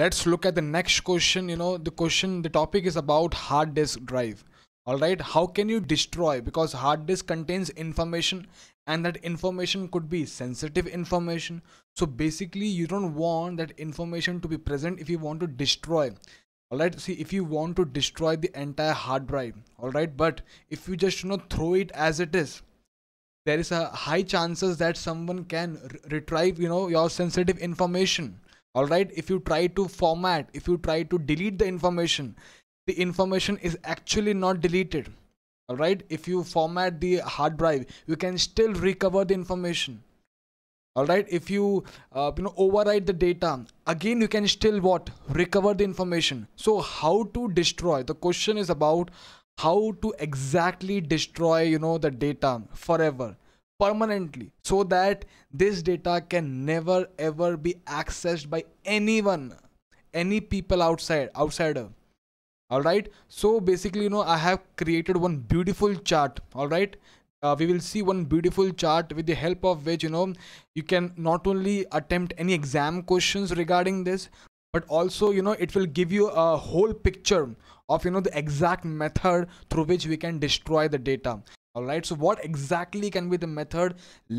let's look at the next question you know the question the topic is about hard disk drive all right how can you destroy because hard disk contains information and that information could be sensitive information so basically you don't want that information to be present if you want to destroy all right see if you want to destroy the entire hard drive all right but if you just you know throw it as it is there is a high chances that someone can retrieve you know your sensitive information all right if you try to format if you try to delete the information the information is actually not deleted all right if you format the hard drive you can still recover the information all right if you uh, you know overwrite the data again you can still what recover the information so how to destroy the question is about how to exactly destroy you know the data forever permanently so that this data can never ever be accessed by anyone any people outside outsider all right so basically you know i have created one beautiful chart all right uh, we will see one beautiful chart with the help of which you know you can not only attempt any exam questions regarding this but also you know it will give you a whole picture of you know the exact method through which we can destroy the data all right so what exactly can be the method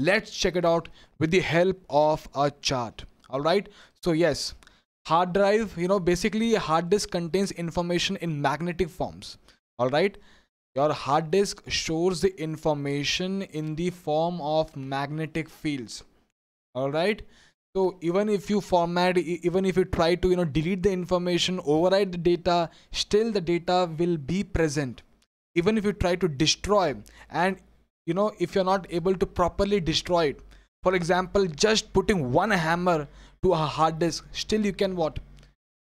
let's check it out with the help of a chart all right so yes hard drive you know basically a hard disk contains information in magnetic forms all right your hard disk stores the information in the form of magnetic fields all right so even if you format even if you try to you know delete the information override the data still the data will be present even if you try to destroy and you know if you're not able to properly destroy it for example just putting one hammer to a hard disk still you can what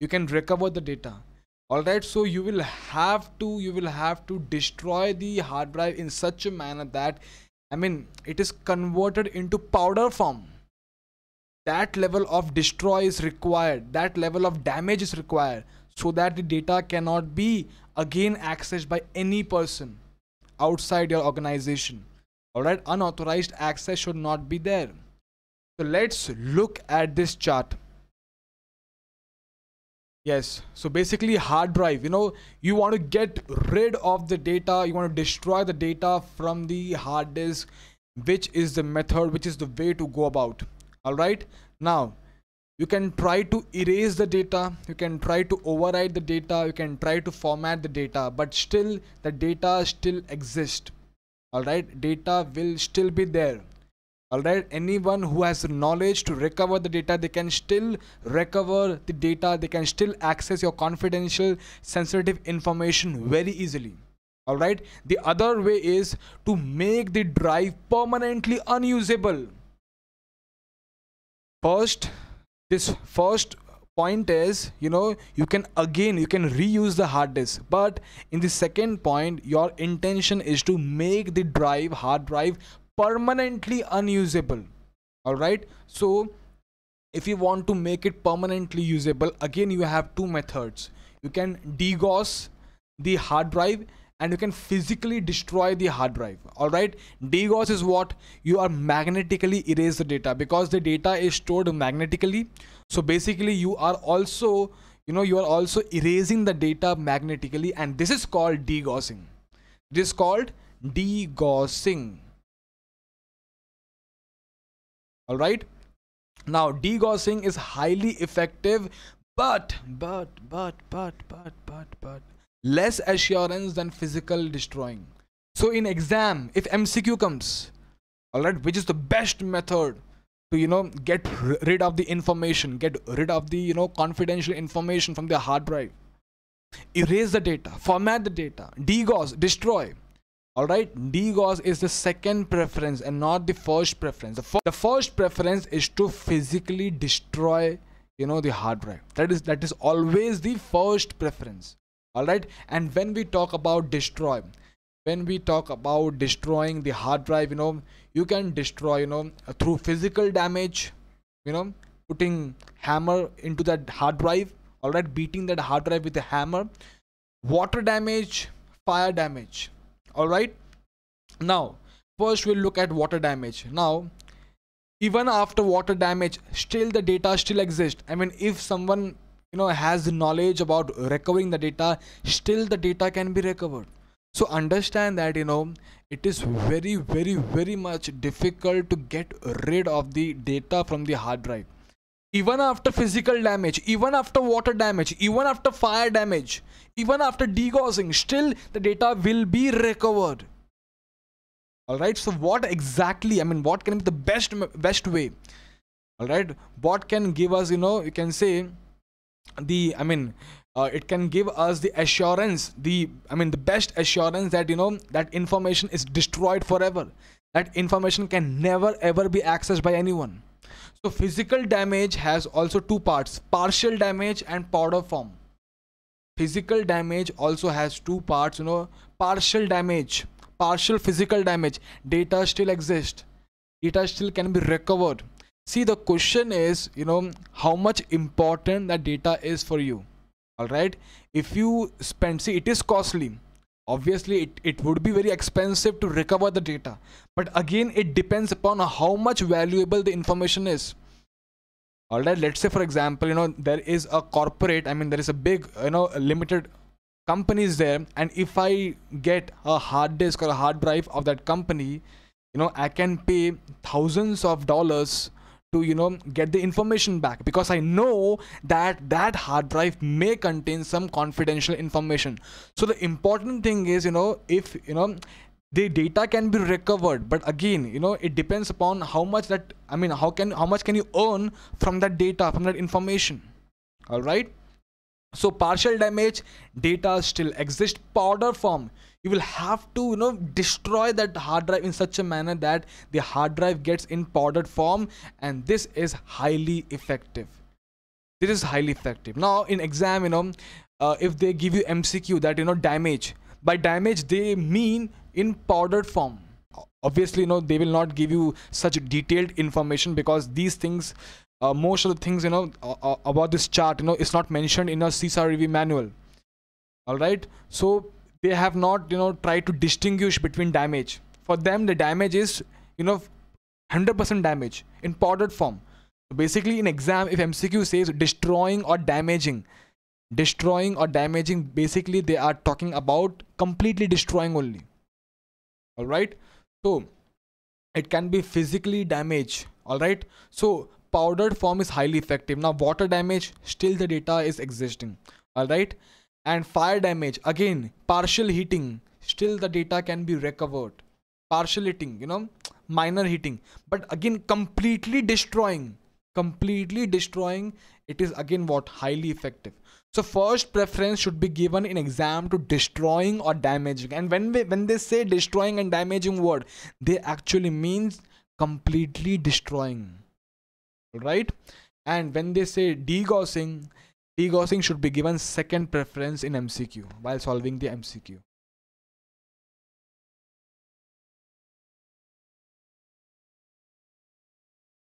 you can recover the data alright so you will have to you will have to destroy the hard drive in such a manner that I mean it is converted into powder form that level of destroy is required that level of damage is required so that the data cannot be again accessed by any person outside your organization. Alright, unauthorized access should not be there. So let's look at this chart. Yes, so basically hard drive, you know, you want to get rid of the data, you want to destroy the data from the hard disk, which is the method, which is the way to go about. Alright, now you can try to erase the data you can try to override the data you can try to format the data but still the data still exist all right data will still be there all right anyone who has knowledge to recover the data they can still recover the data they can still access your confidential sensitive information very easily all right the other way is to make the drive permanently unusable first this first point is you know you can again you can reuse the hard disk but in the second point your intention is to make the drive hard drive permanently unusable all right so if you want to make it permanently usable again you have two methods you can degauss the hard drive and you can physically destroy the hard drive all right degauss is what you are magnetically erase the data because the data is stored magnetically so basically you are also you know you are also erasing the data magnetically and this is called degaussing this is called degaussing all right now degaussing is highly effective but but but but but but but less assurance than physical destroying. So in exam, if MCQ comes, alright, which is the best method to, you know, get rid of the information, get rid of the, you know, confidential information from the hard drive. Erase the data, format the data, degauss, destroy. Alright, degauss is the second preference and not the first preference. The, fir the first preference is to physically destroy you know the hard drive that is that is always the first preference all right and when we talk about destroy when we talk about destroying the hard drive you know you can destroy you know through physical damage you know putting hammer into that hard drive all right beating that hard drive with a hammer water damage fire damage all right now first we'll look at water damage now even after water damage still the data still exists i mean if someone you know has the knowledge about recovering the data still the data can be recovered so understand that you know it is very very very much difficult to get rid of the data from the hard drive even after physical damage even after water damage even after fire damage even after degaussing still the data will be recovered all right so what exactly i mean what can be the best best way all right what can give us you know you can say the i mean uh, it can give us the assurance the i mean the best assurance that you know that information is destroyed forever that information can never ever be accessed by anyone so physical damage has also two parts partial damage and powder form physical damage also has two parts you know partial damage partial physical damage data still exists data still can be recovered see the question is you know how much important that data is for you all right if you spend see it is costly obviously it, it would be very expensive to recover the data but again it depends upon how much valuable the information is all right let's say for example you know there is a corporate i mean there is a big you know limited companies there and if i get a hard disk or a hard drive of that company you know i can pay thousands of dollars to you know get the information back because i know that that hard drive may contain some confidential information so the important thing is you know if you know the data can be recovered but again you know it depends upon how much that i mean how can how much can you earn from that data from that information all right so partial damage data still exist powder form you will have to you know destroy that hard drive in such a manner that the hard drive gets in powdered form and this is highly effective this is highly effective now in exam you know uh, if they give you mcq that you know damage by damage they mean in powdered form obviously you know they will not give you such detailed information because these things uh, most of the things you know about this chart you know is not mentioned in a csrv manual all right so they have not you know tried to distinguish between damage for them the damage is you know 100% damage in powdered form basically in exam if mcq says destroying or damaging destroying or damaging basically they are talking about completely destroying only all right so it can be physically damaged. all right so powdered form is highly effective now water damage still the data is existing all right and fire damage again partial heating still the data can be recovered partial heating you know minor heating but again completely destroying completely destroying it is again what highly effective so first preference should be given in exam to destroying or damaging and when we, when they say destroying and damaging word they actually means completely destroying right and when they say degaussing Degaussing should be given second preference in MCQ while solving the MCQ.